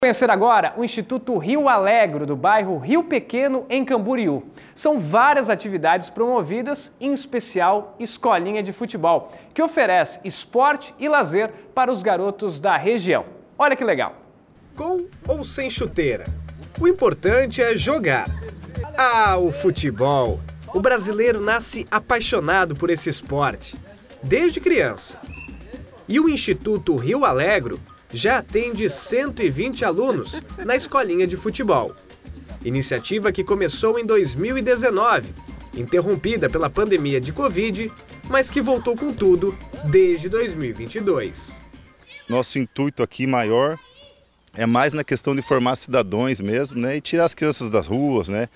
Conhecer agora o Instituto Rio Alegro, do bairro Rio Pequeno, em Camboriú. São várias atividades promovidas, em especial escolinha de futebol, que oferece esporte e lazer para os garotos da região. Olha que legal! Com ou sem chuteira, o importante é jogar. Ah, o futebol! O brasileiro nasce apaixonado por esse esporte, desde criança. E o Instituto Rio Alegro já atende 120 alunos na escolinha de futebol. Iniciativa que começou em 2019, interrompida pela pandemia de Covid, mas que voltou com tudo desde 2022. Nosso intuito aqui maior é mais na questão de formar cidadãos mesmo, né, e tirar as crianças das ruas, né,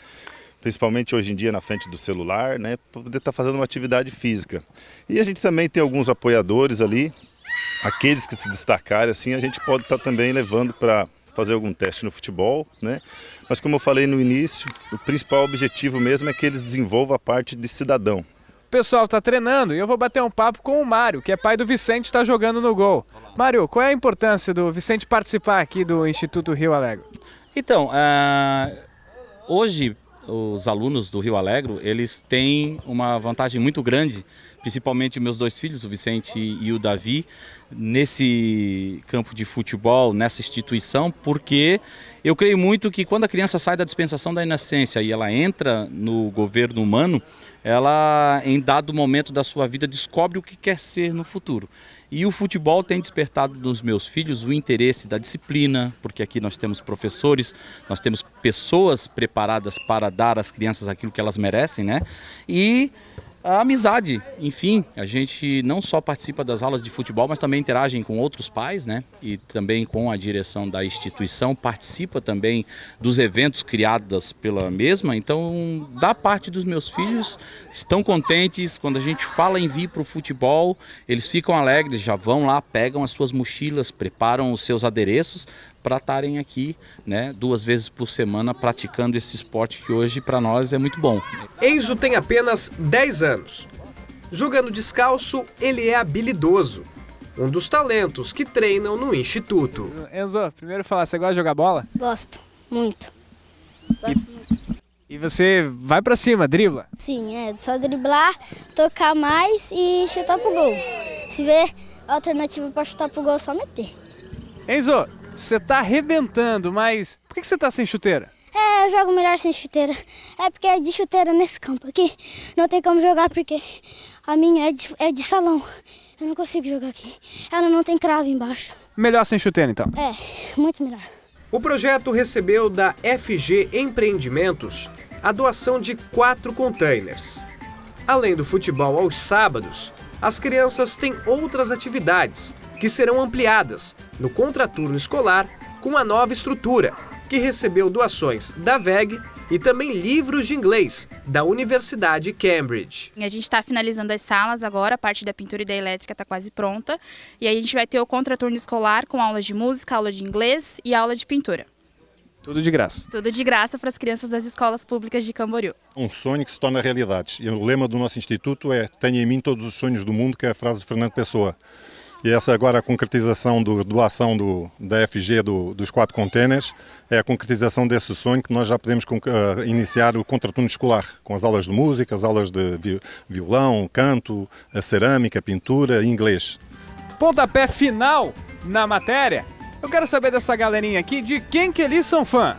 principalmente hoje em dia na frente do celular, né, poder estar tá fazendo uma atividade física. E a gente também tem alguns apoiadores ali aqueles que se destacarem, assim, a gente pode estar tá também levando para fazer algum teste no futebol, né? Mas como eu falei no início, o principal objetivo mesmo é que eles desenvolvam a parte de cidadão. O pessoal está treinando e eu vou bater um papo com o Mário, que é pai do Vicente, está jogando no gol. Mário, qual é a importância do Vicente participar aqui do Instituto Rio Alegre? Então, uh, hoje os alunos do Rio Alegre, eles têm uma vantagem muito grande principalmente meus dois filhos, o Vicente e o Davi, nesse campo de futebol, nessa instituição, porque eu creio muito que quando a criança sai da dispensação da inocência e ela entra no governo humano, ela em dado momento da sua vida descobre o que quer ser no futuro. E o futebol tem despertado nos meus filhos o interesse da disciplina, porque aqui nós temos professores, nós temos pessoas preparadas para dar às crianças aquilo que elas merecem, né? E a amizade. Enfim, a gente não só participa das aulas de futebol, mas também interagem com outros pais, né? E também com a direção da instituição, participa também dos eventos criados pela mesma. Então, da parte dos meus filhos, estão contentes quando a gente fala em vir para o futebol, eles ficam alegres, já vão lá, pegam as suas mochilas, preparam os seus adereços para estarem aqui, né, duas vezes por semana praticando esse esporte que hoje para nós é muito bom. Enzo tem apenas 10 anos. Jogando descalço, ele é habilidoso. Um dos talentos que treinam no instituto. Enzo, primeiro falar, você gosta de jogar bola? Gosto, muito. Gosto e... muito. E você vai para cima, dribla? Sim, é só driblar, tocar mais e chutar pro gol. Se vê alternativa para chutar pro gol, é só meter. Enzo, você tá arrebentando, mas por que você tá sem chuteira? É, eu jogo melhor sem chuteira. É porque é de chuteira nesse campo aqui. Não tem como jogar porque a minha é de, é de salão. Eu não consigo jogar aqui. Ela não tem cravo embaixo. Melhor sem chuteira então? É, muito melhor. O projeto recebeu da FG Empreendimentos a doação de quatro containers. Além do futebol aos sábados, as crianças têm outras atividades, que serão ampliadas no contraturno escolar com a nova estrutura, que recebeu doações da VEG e também livros de inglês da Universidade Cambridge. A gente está finalizando as salas agora, a parte da pintura e da elétrica está quase pronta. E aí a gente vai ter o contraturno escolar com aulas de música, aula de inglês e aula de pintura. Tudo de graça. Tudo de graça para as crianças das escolas públicas de Camboriú. Um sonho que se torna realidade. E o lema do nosso instituto é Tenha em mim todos os sonhos do mundo, que é a frase do Fernando Pessoa. E essa agora a concretização do, doação do, da FG do, dos quatro contêineres é a concretização desse sonho que nós já podemos uh, iniciar o contraturno escolar, com as aulas de música, as aulas de vi, violão, canto, a cerâmica, pintura e inglês. Pontapé final na matéria eu quero saber dessa galerinha aqui de quem que eles são fã.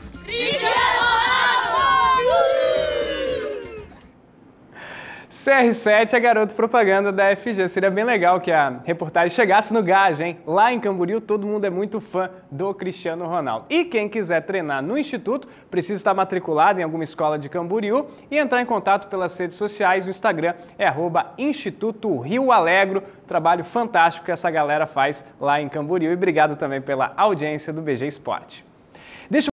CR7 é garoto propaganda da FG. Seria bem legal que a reportagem chegasse no gajo, hein? Lá em Camboriú, todo mundo é muito fã do Cristiano Ronaldo. E quem quiser treinar no Instituto, precisa estar matriculado em alguma escola de Camboriú e entrar em contato pelas redes sociais. O Instagram é arroba Instituto Rio Alegro. Trabalho fantástico que essa galera faz lá em Camboriú. E obrigado também pela audiência do BG Esporte. Deixa